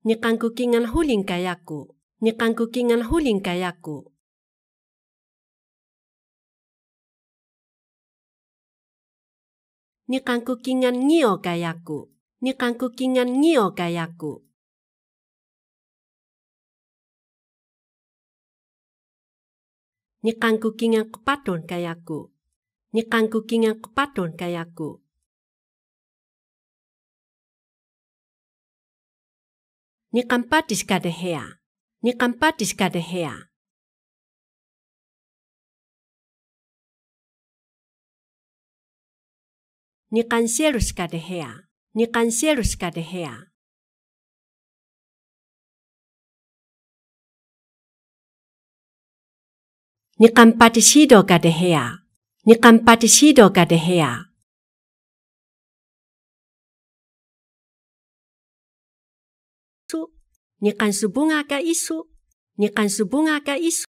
nyekang kukingan huling kayaku, nyekang kukingan huling kayaku. Nyekang kukingan ngio kayaku, nyekang kukingan ngio kayaku. Nyekang kukingan kepadon kayaku, nyekang kukingan kepadon kayaku. Ni kampa diskade hea. Ni kampa diskade hea. Ni kanseru skade hea. Ni kanseru skade hea. Ni kampatisido hea. Ni kampatisido hea. Nikansu bunga kaisu, nikansu bunga kaisu,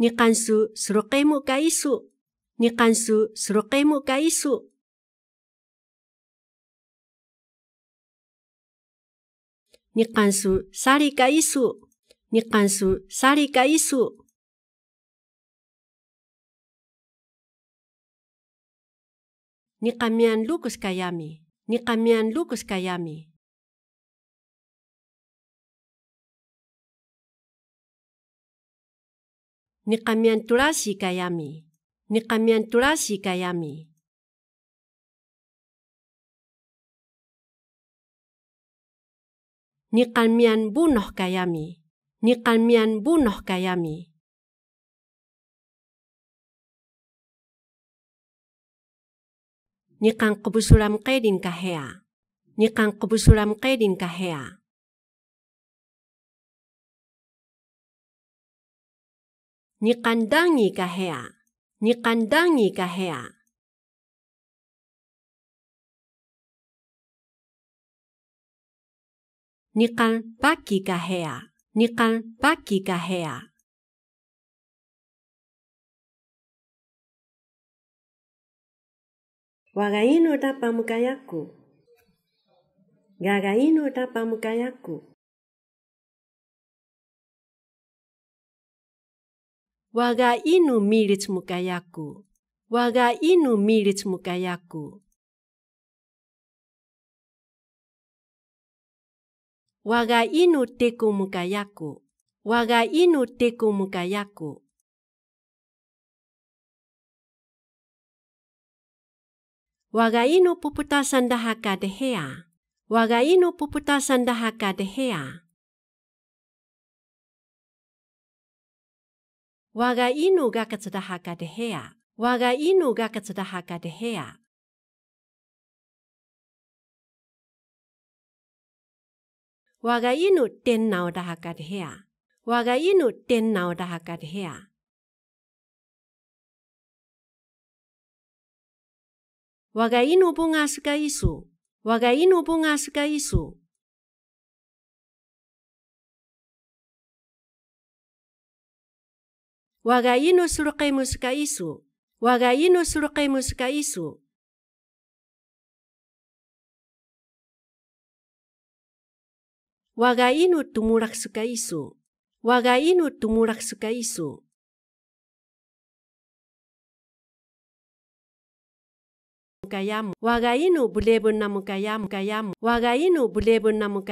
nikansu subunga kaisu, nikansu ni kaisu, nikansu sari kaisu, nikansu sari kaisu. ni kamian lukus kayami, ni kamian lukus kayami. Ni kamian tulasi kayami, ni kamian tulasi kayami. Ni kamian bunuh kayami, ni kamian bunuh kayami. ni kang kebusulam kaidin kahea. Ni kang kebusulam kaidin kahea. Ni kandangi kahea. Ni kandangi kahea. Ni kan baki kahea. Ni kan baki kahea. Wagai no tapamukayaku. Gagai no tapamukayaku. Waga inu mirit mukayaku. Waga inu mirit mukayaku. Waga inu teku mukayaku. Waga inu teku mukayaku. 我が犬ぷぷたさんだはかでへや。我が犬ぷぷたさんだはかでへや。我が犬がかつだはかでへや。我が犬がかつだはかでへや。我が犬天なおだはかでへや。我が犬天なおだはかでへや。wagainu po nga sa kaisu, wagainu po nga sa kaisu. Wagainu surukay mo sa kaisu, wagainu surukay mo sa kaisu. Wagainu tumurak sa kaisu, wagainu tumurak sa kaisu. namu mukayamu wagainu namu namu kayamu wagainu bulebunna namu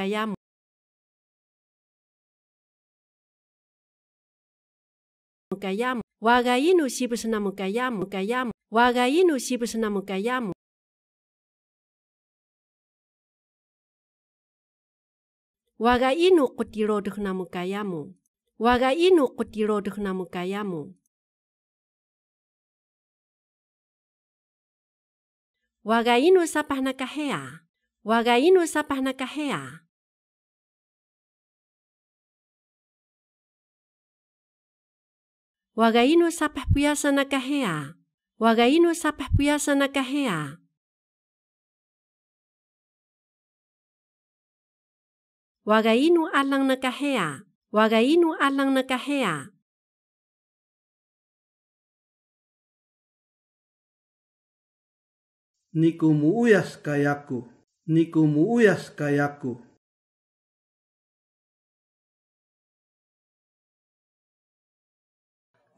kayam wagainu shibusna mukayamu namu wagainu namu kutirodh wagainu namu mukayamu wagainu namu kayamu. Wagainu sa pahnakahea. Wagainu sa pahnakahea. Wagainu sa pahpuyasa nakahea. Wagainu sa pahpuyasa nakahea. Wagainu alang nakahea. Wagainu alang nakahea. niku muuyas kayaku niku muuyas kayaku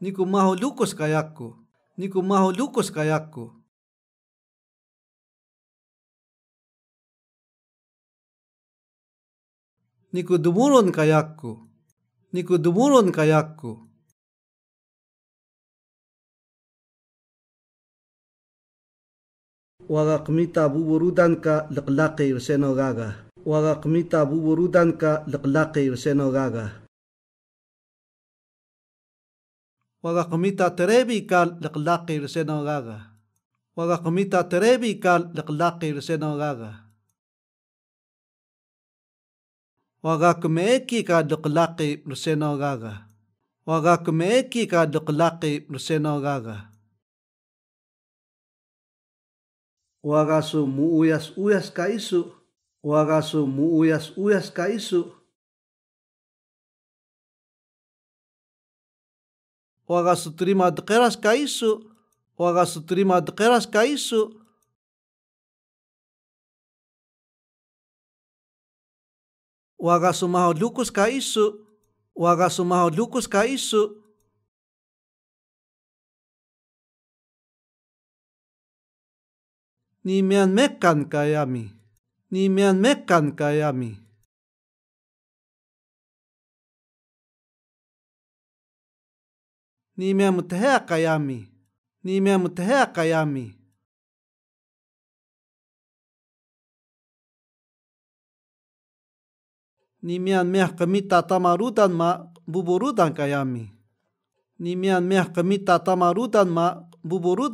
niku mahulukus kayaku niku mahulukus kayaku niku dumurun kayaku niku dumurun kayaku waraqmita buburudanka buburudan ka waraqmita buburudanka liqlaqi irsenogaga waraqmita terebika ka irsenogaga waraqmita terebika liqlaqi irsenogaga terebi ka liqlaqi irsenogaga terebi ka liqlaqi irsenogaga O mu uyas uyas ka isu. Wagasu mu uyas uyas ka isu. Wagasu terima dekeras ka isu. Wagasu terima dekeras ka isu. agaso maho lukus ka isu. agaso maho lukus ka isu. ni mian me kan ka ya mi ni mian me kan ka ya mi ni mian mu te ha ka ya mi ni mian mu te mi ni mi ta mi ni mian ta ta ma ma bu bu ru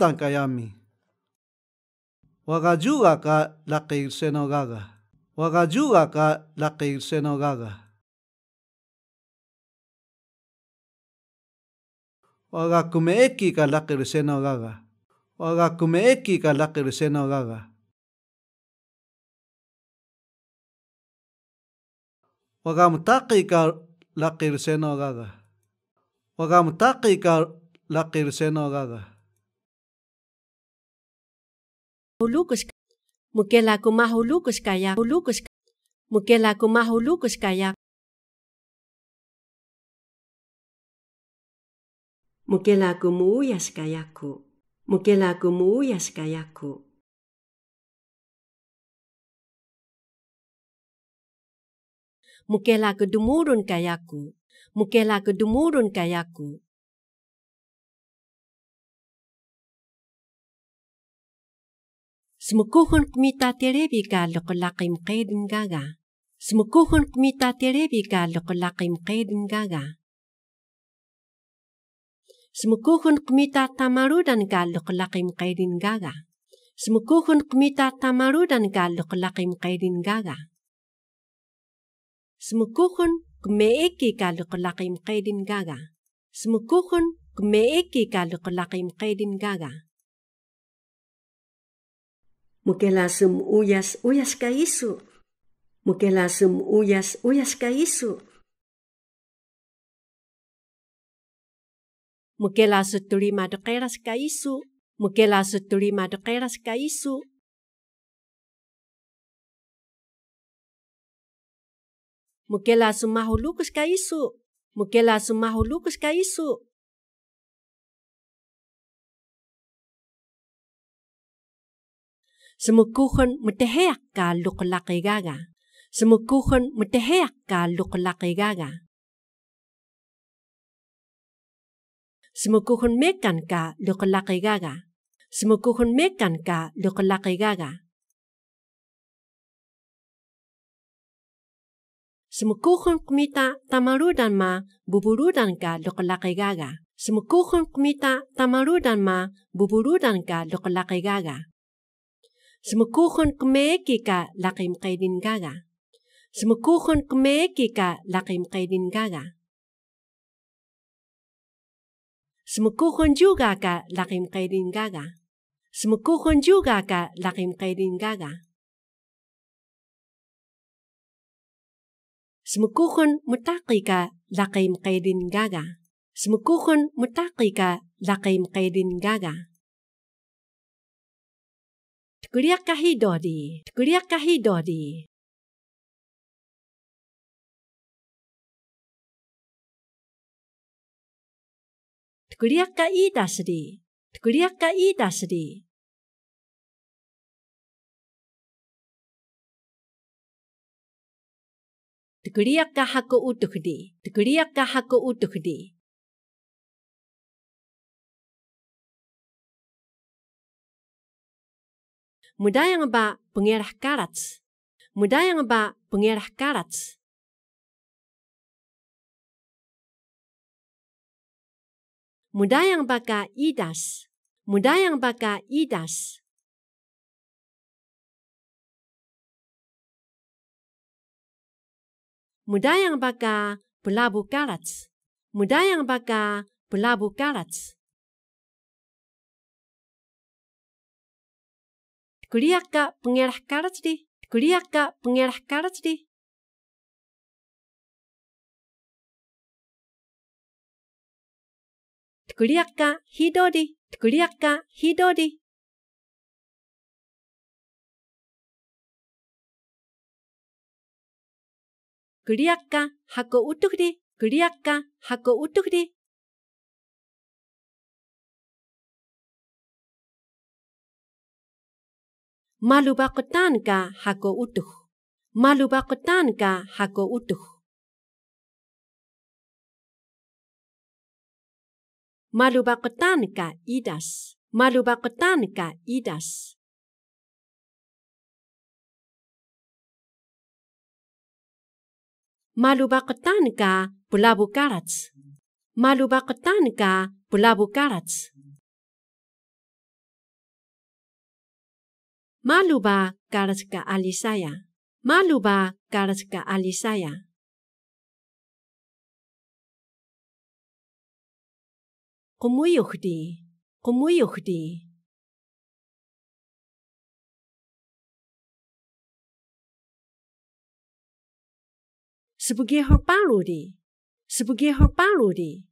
mi Wagayuga ka laqirse no gaga. Wagayuga ka laqirse no gaga. Wagakumeeki ka laqirse no gaga. Wagakumeeki ka laqirse no gaga. Wagamtaqi ka laqirse no gaga. Wagamtaqi ka laqirse no gaga. hulukus mukela mahulukus kaya hulukus mukela kumahulukus kaya ya. mukela kumuyas kayaku mukela kumuyas kayaku mukela kedumurun kayaku mukela dumurun kayaku Smukuhun kumita tirebi ka lokolakim kaidin gaga. Smukuhun kumita tirebi ka lokolakim kaidin gaga. Smukuhun kumita tamarudan ka lokolakim kaidin gaga. Smukuhun kumita tamarudan ka lokolakim kaidin gaga. Smukuhun kumeeki ka lokolakim kaidin gaga. Smukuhun kumeeki ka lokolakim kaidin gaga. mukelasum uyas uyas kaisu mukelasum uyas uyas kaisu mukelasu tulima dekeras kaisu mukelasu tulima dekeras kaisu mukelasu mahulukus kaisu mukelasu mahulukus kaisu Semukuhun metehek ka lukulaki gaga. Semukuhon metehek ka lukulaki gaga. Semukuhon mekan ka lukulaki gaga. Semukuhon mekan ka lukulaki gaga. Semukuhon kumita dan ma buburudan ka lukulaki gaga. Semukuhon kumita tamarudan ma dan ka lukulaki gaga. Sumukuhon kme kika lakim kay din gaga. Sumukuhon kme kika lakim kay din gaga. Sumukuhon juga ka lakim kay din gaga. Sumukuhon juga ka lakim kay din gaga. Sumukuhon mutaki ka lakim kay din gaga. Sumukuhon mutaki ka lakim kay din gaga. Tukuriaka Hidori, Tukuriaka Hidori. Tukuriaka Idasri, Tukuriaka Idasri. Tukuriaka hako Utukdi, Tukuriaka hako Utukdi. Mudah yang ba pengerah karat? yang ba pengerah karat? yang baka idas. yang baka idas. yang baka pelabu karat. yang baka pelabu karat. Kuliaka pengerah karasri, kuliaka pengerah karasri. Kuliaka hidori, kuliaka hidori. Kuliaka hako utuhri, kuliaka hako di Malubakutan ka hako utuh. Malubakutan ka hako utuh. Malubakutan ka idas. Malubakutan ka idas. Malubakutan ka bulabu karats. Malubakutan ka bulabu karats. Maluba karska Alisaya. Maluba karska Alisaya. saya. Kumuyuhdi. Kumuyuhdi. Sebagai herbaludi. Sebagai di.